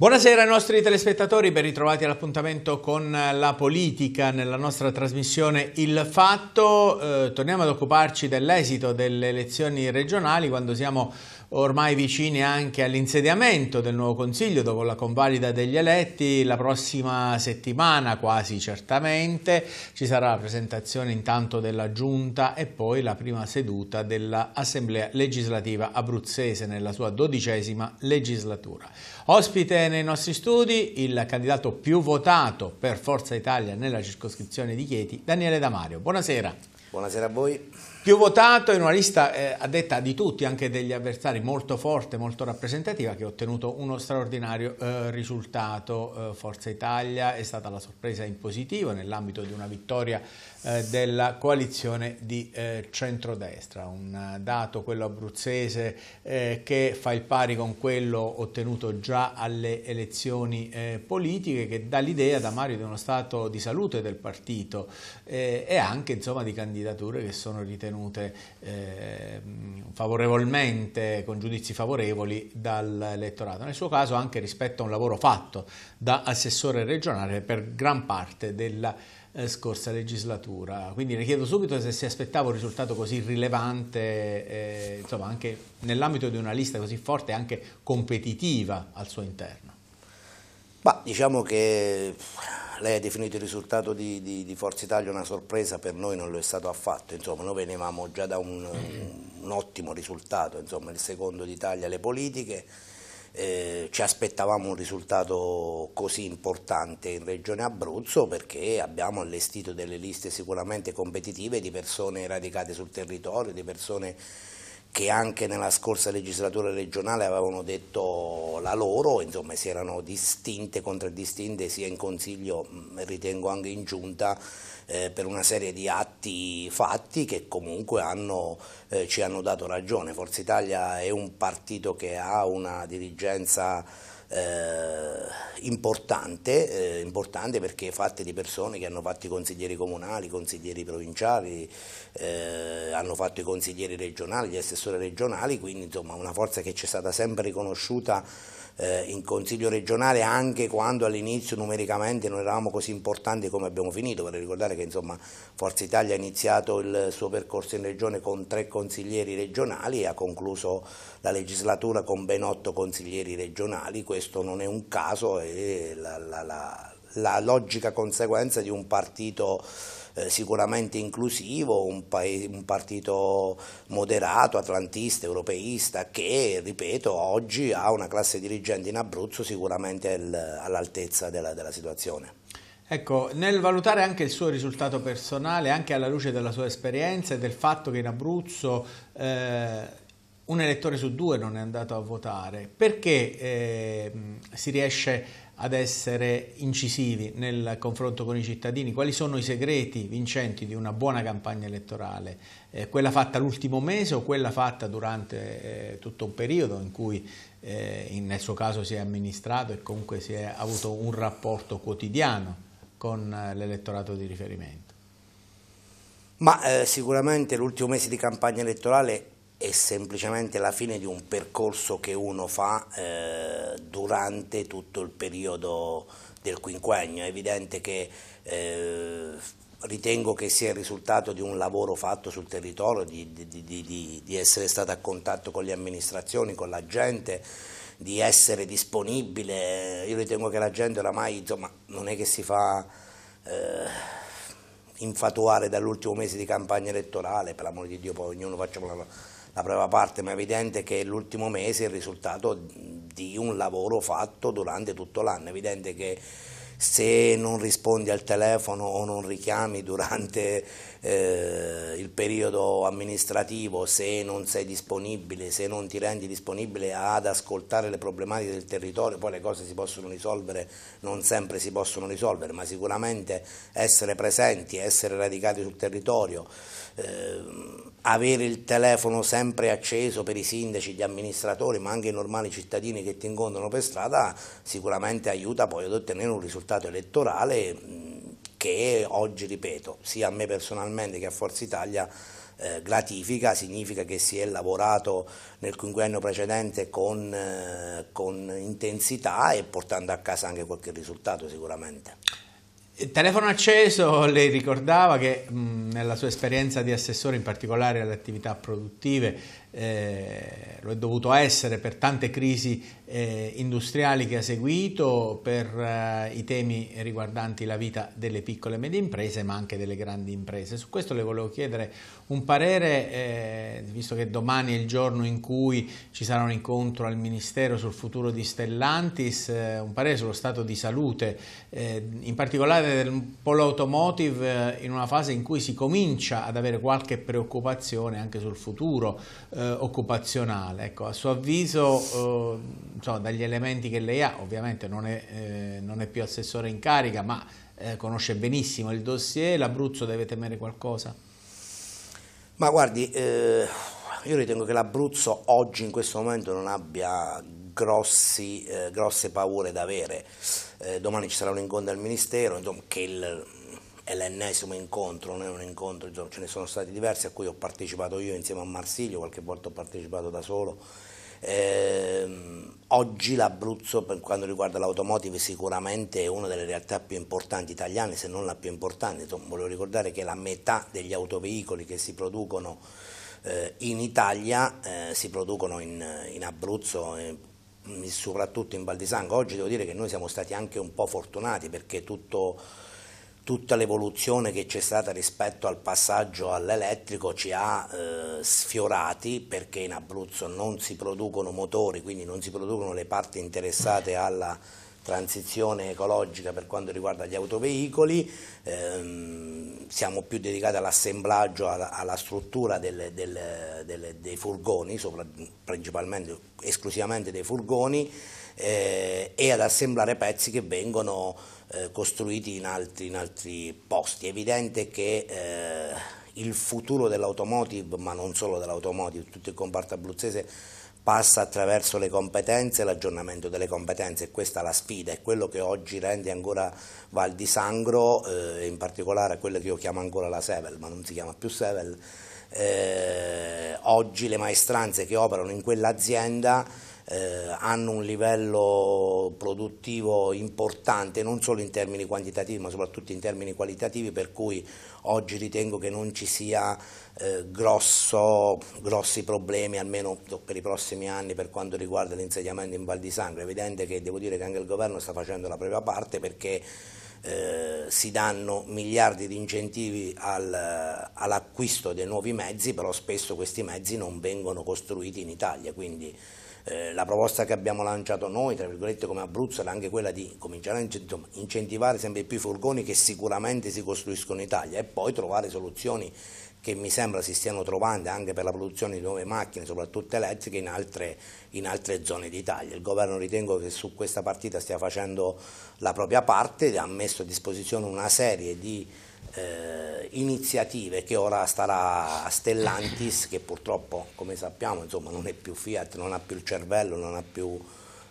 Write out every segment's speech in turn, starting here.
Buonasera ai nostri telespettatori, ben ritrovati all'appuntamento con la politica nella nostra trasmissione Il Fatto. Eh, torniamo ad occuparci dell'esito delle elezioni regionali quando siamo ormai vicini anche all'insediamento del nuovo Consiglio dopo la convalida degli eletti, la prossima settimana quasi certamente ci sarà la presentazione intanto della Giunta e poi la prima seduta dell'Assemblea legislativa abruzzese nella sua dodicesima legislatura. Ospite nei nostri studi il candidato più votato per Forza Italia nella circoscrizione di Chieti, Daniele Damario. Buonasera. Buonasera a voi più votato in una lista eh, a detta di tutti, anche degli avversari, molto forte, molto rappresentativa, che ha ottenuto uno straordinario eh, risultato. Eh, Forza Italia è stata la sorpresa in positivo nell'ambito di una vittoria eh, della coalizione di eh, centrodestra, un eh, dato quello abruzzese che fa il pari con quello ottenuto già alle elezioni politiche, che dà l'idea da Mario di uno stato di salute del partito e anche insomma, di candidature che sono ritenute ritenute eh, favorevolmente, con giudizi favorevoli dall'elettorato, nel suo caso anche rispetto a un lavoro fatto da assessore regionale per gran parte della eh, scorsa legislatura. Quindi le chiedo subito se si aspettava un risultato così rilevante, eh, insomma, anche nell'ambito di una lista così forte e anche competitiva al suo interno. Ma diciamo che lei ha definito il risultato di, di, di, Forza Italia una sorpresa, per noi non lo è stato affatto, insomma, noi venivamo già da un, un ottimo risultato, insomma, il secondo d'Italia alle politiche, eh, ci aspettavamo un risultato così importante in Regione Abruzzo perché abbiamo allestito delle liste sicuramente competitive di persone radicate sul territorio, di persone che anche nella scorsa legislatura regionale avevano detto la loro, insomma si erano distinte, contraddistinte sia in Consiglio, ritengo anche in Giunta, eh, per una serie di atti fatti che comunque hanno, eh, ci hanno dato ragione. Forza Italia è un partito che ha una dirigenza eh, importante, eh, importante perché è fatta di persone che hanno fatto i consiglieri comunali, i consiglieri provinciali, eh, hanno fatto i consiglieri regionali, gli assessori regionali, quindi insomma una forza che ci è stata sempre riconosciuta eh, in consiglio regionale anche quando all'inizio numericamente non eravamo così importanti come abbiamo finito, vorrei ricordare che insomma Forza Italia ha iniziato il suo percorso in regione con tre consiglieri regionali e ha concluso la legislatura con ben otto consiglieri regionali, questo non è un caso, è la, la, la, la logica conseguenza di un partito eh, sicuramente inclusivo, un, un, partito moderato, atlantista, europeista, che, ripeto, oggi ha una classe dirigente in Abruzzo sicuramente all'altezza della, della situazione. Ecco, nel valutare anche il suo risultato personale, anche alla luce della sua esperienza e del fatto che in Abruzzo eh, un elettore su due non è andato a votare, perché eh, si riesce ad essere incisivi nel confronto con i cittadini? Quali sono i segreti vincenti di una buona campagna elettorale? Eh, quella fatta l'ultimo mese o quella fatta durante eh, tutto un periodo in cui eh, in, nel suo caso si è amministrato e comunque si è avuto un rapporto quotidiano con eh, l'elettorato di riferimento? Ma eh, sicuramente l'ultimo mese di campagna elettorale è semplicemente la fine di un percorso che uno fa eh, durante tutto il periodo del quinquennio. È evidente che eh, ritengo che sia il risultato di un lavoro fatto sul territorio, di, di, di, di essere stato a contatto con le amministrazioni, con la gente di essere disponibile, io ritengo che la gente oramai insomma, non è che si fa eh, infatuare dall'ultimo mese di campagna elettorale, per l'amore di Dio poi ognuno faccia una, la prima parte, ma è evidente che l'ultimo mese è il risultato di un lavoro fatto durante tutto l'anno, è evidente che se non rispondi al telefono o non richiami durante eh, il periodo amministrativo, se non sei disponibile, se non ti rendi disponibile ad ascoltare le problematiche del territorio, poi le cose si possono risolvere, non sempre si possono risolvere, ma sicuramente essere presenti, essere radicati sul territorio, eh, avere il telefono sempre acceso per i sindaci, gli amministratori, ma anche i normali cittadini che ti incontrano per strada, sicuramente aiuta poi ad ottenere un risultato elettorale mm, che oggi, ripeto, sia a me personalmente che a Forza Italia eh, gratifica, significa che si è lavorato nel quinquennio precedente con, eh, con intensità e portando a casa anche qualche risultato sicuramente. Il telefono acceso, lei ricordava che mh, nella sua esperienza di assessore, in particolare alle attività produttive, eh, lo è dovuto essere per tante crisi eh, industriali che ha seguito per eh, i temi riguardanti la vita delle piccole e medie imprese ma anche delle grandi imprese. Su questo le volevo chiedere un parere, eh, visto che domani è il giorno in cui ci sarà un incontro al Ministero sul futuro di Stellantis, eh, un parere sullo stato di salute, eh, in particolare del polo automotive eh, in una fase in cui si comincia ad avere qualche preoccupazione anche sul futuro occupazionale. Ecco, a suo avviso insomma, dagli elementi che lei ha, ovviamente non è, eh, non è più assessore in carica, ma eh, conosce benissimo il dossier, l'Abruzzo deve temere qualcosa? Ma guardi, eh, io ritengo che l'Abruzzo oggi in questo momento non abbia grossi, eh, grosse paure da avere. Eh, domani ci sarà un incontro al Ministero, insomma, che il, è l'ennesimo incontro, non è un incontro, insomma, ce ne sono stati diversi a cui ho partecipato io insieme a Marsiglio, qualche volta ho partecipato da solo Ehm, oggi l'Abruzzo per quanto riguarda l'automotive sicuramente è una delle realtà più importanti italiane, se non la più importante, volevo ricordare che la metà degli autoveicoli che si producono eh, in Italia eh, si producono in, in Abruzzo, eh, soprattutto in Val di Sango. Oggi devo dire che noi siamo stati anche un po' fortunati perché tutto tutta l'evoluzione che c'è stata rispetto al passaggio all'elettrico ci ha eh, sfiorati perché in Abruzzo non si producono motori, quindi non si producono le parti interessate alla transizione ecologica per quanto riguarda gli autoveicoli, ehm, siamo più dedicati all'assemblaggio, alla, alla, struttura delle, delle, delle, dei furgoni, sopra, principalmente, esclusivamente dei furgoni, eh, e ad assemblare pezzi che vengono eh, costruiti in altri, in altri, posti. È evidente che eh, il futuro dell'automotive, ma non solo dell'automotive, tutto il comparto abruzzese passa attraverso le competenze e l'aggiornamento delle competenze questa è la sfida, è quello che oggi rende ancora Val di Sangro, eh, in particolare quella che io chiamo ancora la Sevel, ma non si chiama più Sevel, eh, oggi le maestranze che operano in quell'azienda eh, hanno un livello produttivo importante non solo in termini quantitativi ma soprattutto in termini qualitativi per cui oggi ritengo che non ci sia eh, grosso, grossi problemi almeno per i prossimi anni per quanto riguarda l'insediamento in Val di Sangro è evidente che devo dire che anche il governo sta facendo la propria parte perché eh, si danno miliardi di incentivi al, all'acquisto dei nuovi mezzi, però spesso questi mezzi non vengono costruiti in Italia, quindi eh, la proposta che abbiamo lanciato noi, tra virgolette come Abruzzo, era anche quella di cominciare a incentivare sempre più i furgoni che sicuramente si costruiscono in Italia e poi trovare soluzioni che mi sembra si stiano trovando anche per la produzione di nuove macchine, soprattutto elettriche, in altre, in altre zone d'Italia. Il governo ritengo che su questa partita stia facendo la propria parte, ha messo a disposizione una serie di eh, iniziative che ora starà a Stellantis, che purtroppo, come sappiamo, insomma, non è più Fiat, non ha più il cervello, non ha più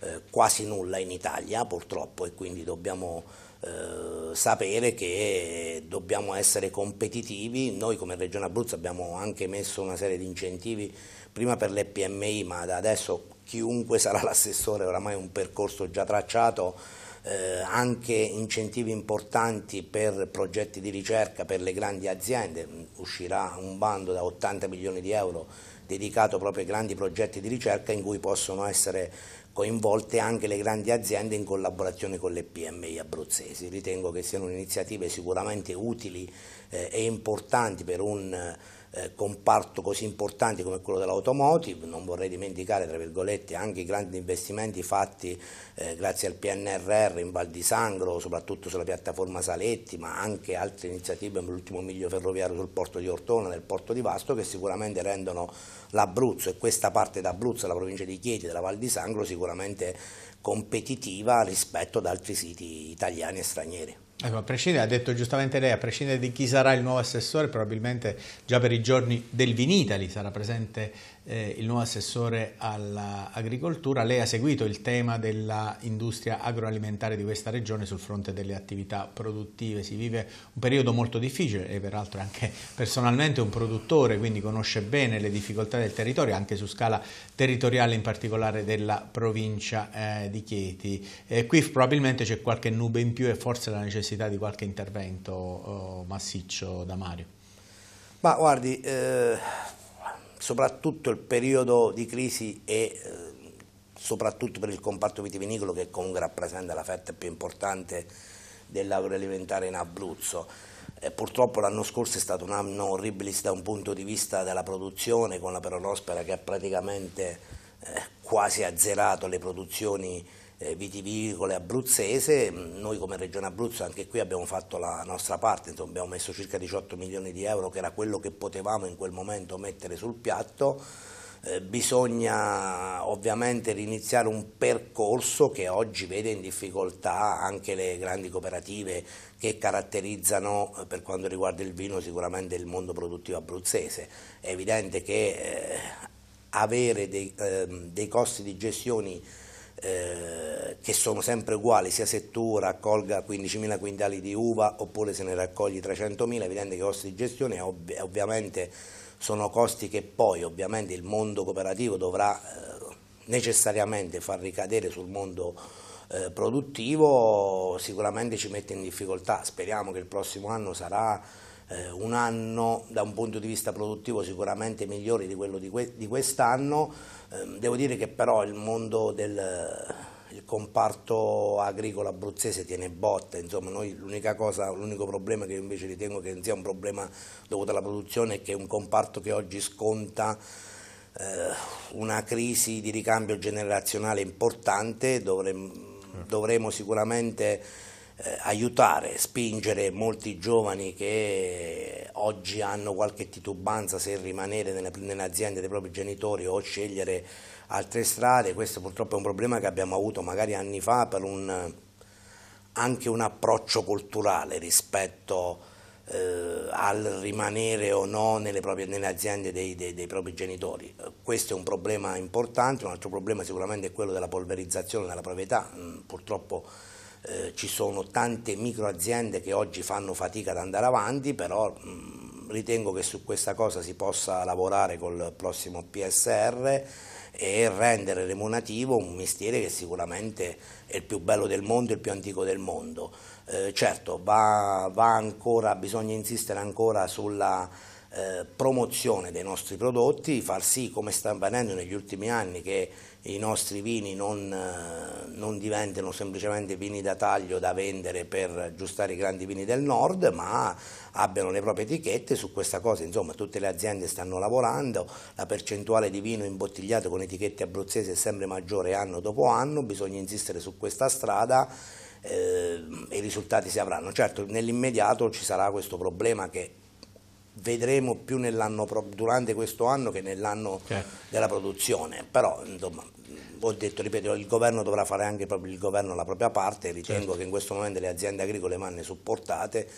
eh, quasi nulla in Italia, purtroppo, e quindi dobbiamo eh, sapere che dobbiamo essere competitivi. Noi come Regione Abruzzo abbiamo anche messo una serie di incentivi, prima per le PMI, ma da adesso chiunque sarà l'assessore, oramai è un percorso già tracciato eh, anche incentivi importanti per progetti di ricerca per le grandi aziende, uscirà un bando da 80 milioni di euro dedicato proprio ai grandi progetti di ricerca in cui possono essere coinvolte anche le grandi aziende in collaborazione con le PMI abruzzesi. Ritengo che siano iniziative sicuramente utili eh, e importanti per un eh, comparto così importante come quello dell'automotive, non vorrei dimenticare tra virgolette, anche i grandi investimenti fatti eh, grazie al PNRR in Val di Sangro, soprattutto sulla piattaforma Saletti, ma anche altre iniziative come l'ultimo miglio ferroviario sul porto di Ortona, nel porto di Vasto, che sicuramente rendono l'Abruzzo e questa parte d'Abruzzo, la provincia di Chieti, della Val di Sangro, sicuramente competitiva rispetto ad altri siti italiani e stranieri. Eh, a prescindere, ha detto giustamente lei, a prescindere di chi sarà il nuovo assessore, probabilmente già per i giorni del Vinitali sarà presente eh, il nuovo assessore all'agricoltura, lei ha seguito il tema dell'industria agroalimentare di questa regione sul fronte delle attività produttive, si vive un periodo molto difficile e peraltro anche personalmente un produttore, quindi conosce bene le difficoltà del territorio anche su scala territoriale in particolare della provincia eh, di Chieti. E qui probabilmente c'è qualche nube in più e forse la necessità di qualche intervento oh, massiccio da Mario. Ma guardi, eh, soprattutto il periodo di crisi e eh, soprattutto per il comparto vitivinicolo che comunque rappresenta la fetta più importante dell'agroalimentare in Abruzzo. E eh, purtroppo l'anno scorso è stato un anno orribilis da un punto di vista della produzione con la peronospera che ha praticamente eh, quasi azzerato le produzioni eh, vitivinicole abruzzese, mm, noi come Regione Abruzzo anche qui abbiamo fatto la nostra parte, insomma, abbiamo messo circa 18 milioni di euro che era quello che potevamo in quel momento mettere sul piatto, eh, bisogna ovviamente riniziare un percorso che oggi vede in difficoltà anche le grandi cooperative che caratterizzano eh, per quanto riguarda il vino sicuramente il mondo produttivo abruzzese, è evidente che eh, avere dei, eh, dei costi di gestione eh, che sono sempre uguali, sia se tu raccolga 15.000 quintali di uva oppure se ne raccogli 300.000, evidente che i costi di gestione ov ovviamente sono costi che poi ovviamente il mondo cooperativo dovrà eh, necessariamente far ricadere sul mondo eh, produttivo, sicuramente ci mette in difficoltà, speriamo che il prossimo anno sarà eh, un anno da un punto di vista produttivo sicuramente migliore di quello di, que di quest'anno, eh, devo dire che però il mondo del il comparto agricolo abruzzese tiene botta, insomma l'unica cosa, l'unico problema che invece ritengo che non sia un problema dovuto alla produzione è che è un comparto che oggi sconta eh, una crisi di ricambio generazionale importante, dovremmo, mm. dovremo sicuramente eh, aiutare, spingere molti giovani che oggi hanno qualche titubanza se rimanere nelle, aziende dei propri genitori o scegliere altre strade, questo purtroppo è un problema che abbiamo avuto magari anni fa per un, anche un approccio culturale rispetto eh, al rimanere o no nelle, proprie, nelle aziende dei, dei, dei propri genitori. Questo è un problema importante, un altro problema sicuramente è quello della polverizzazione della proprietà, mm, purtroppo eh, ci sono tante micro aziende che oggi fanno fatica ad andare avanti, però mh, mm, ritengo che su questa cosa si possa lavorare col prossimo PSR e rendere remunerativo un mestiere che sicuramente è il più bello del mondo, il più antico del mondo. Eh, certo, va, va ancora, bisogna insistere ancora sulla eh, promozione dei nostri prodotti, far sì come sta avvenendo negli ultimi anni che i nostri vini non, eh, non diventino semplicemente vini da taglio da vendere per aggiustare i grandi vini del nord, ma abbiano le proprie etichette su questa cosa, insomma tutte le aziende stanno lavorando, la percentuale di vino imbottigliato con etichette abruzzese è sempre maggiore anno dopo anno, bisogna insistere su questa strada eh, e i risultati si avranno. Certo, nell'immediato ci sarà questo problema che vedremo più durante questo anno che nell'anno okay. Certo. della produzione, però insomma, ho detto, ripeto, il governo dovrà fare anche proprio il governo la propria parte, ritengo certo. che in questo momento le aziende agricole vanno supportate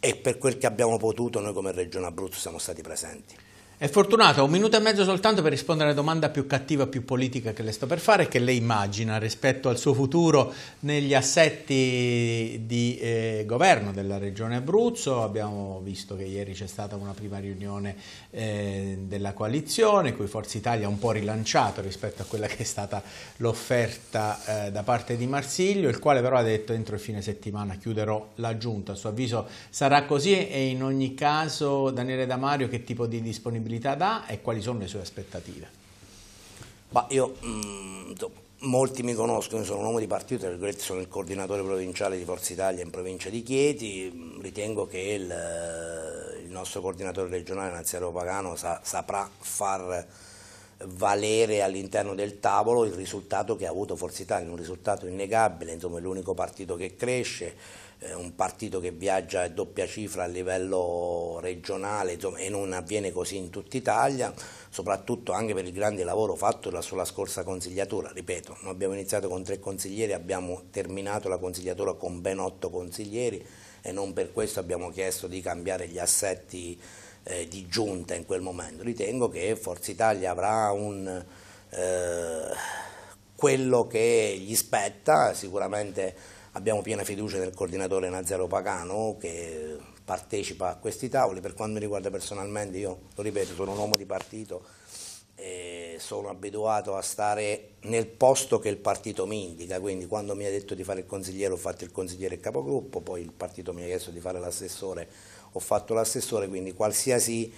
e per quel che abbiamo potuto noi come Regione Abruzzo siamo stati presenti. È fortunata, un minuto e mezzo soltanto per rispondere alla domanda più cattiva, più politica che le sto per fare, che lei immagina rispetto al suo futuro negli assetti di eh, governo della regione Abruzzo. Abbiamo visto che ieri c'è stata una prima riunione eh, della coalizione, cui Forza Italia ha un po' rilanciato rispetto a quella che è stata l'offerta eh, da parte di Marsiglio, il quale però ha detto entro il fine settimana chiuderò la giunta. A suo avviso sarà così e in ogni caso Daniele Damario che tipo di disponibilità credibilità dà e quali sono le sue aspettative? Ma io, mh, mm, molti mi conoscono, sono un uomo di partito, sono il coordinatore provinciale di Forza Italia in provincia di Chieti, mm, ritengo che il, eh, il nostro coordinatore regionale Nazziaro Pagano sa, saprà far valere all'interno del tavolo il risultato che ha avuto Forza Italia, un risultato innegabile, insomma è l'unico partito che cresce, eh, un partito che viaggia a doppia cifra a livello regionale insomma, e non avviene così in tutta Italia, soprattutto anche per il grande lavoro fatto sulla scorsa consigliatura, ripeto, noi abbiamo iniziato con tre consiglieri, abbiamo terminato la consigliatura con ben otto consiglieri e non per questo abbiamo chiesto di cambiare gli assetti eh, di giunta in quel momento, ritengo che Forza Italia avrà un... Eh, quello che gli spetta, sicuramente Abbiamo piena fiducia nel coordinatore Nazaro Pagano che partecipa a questi tavoli. Per quanto mi riguarda personalmente, io lo ripeto, sono un uomo di partito e sono abituato a stare nel posto che il partito mi indica, quindi quando mi ha detto di fare il consigliere ho fatto il consigliere e capogruppo, poi il partito mi ha chiesto di fare l'assessore, ho fatto l'assessore, quindi qualsiasi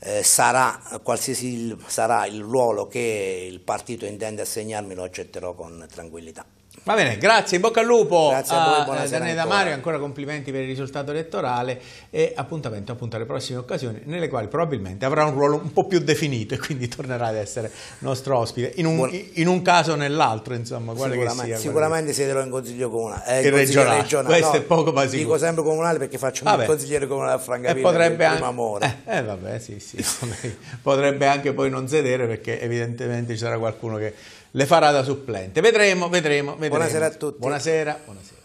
eh, sarà, qualsiasi il, sarà il ruolo che il partito intende assegnarmi lo accetterò con tranquillità. Va bene, grazie, in bocca al lupo grazie a, voi, ah, buonasera. Eh, Daniele Mario, ancora complimenti per il risultato elettorale e appuntamento appunto alle prossime occasioni nelle quali probabilmente avrà un ruolo un po' più definito e quindi tornerà ad essere nostro ospite, in un, in un caso o nell'altro insomma, quale che sia. Sicuramente guarda. siederò in consiglio comunale, eh, in regionale. regionale. questo no, è poco ma Dico sempre comunale perché faccio vabbè. il consigliere comunale a Francavilla e potrebbe anche... amore. Eh, eh, vabbè, sì, sì, potrebbe anche poi non sedere perché evidentemente ci sarà qualcuno che le farà da supplente. Vedremo, vedremo, vedremo. Buonasera a tutti. Buonasera, buonasera.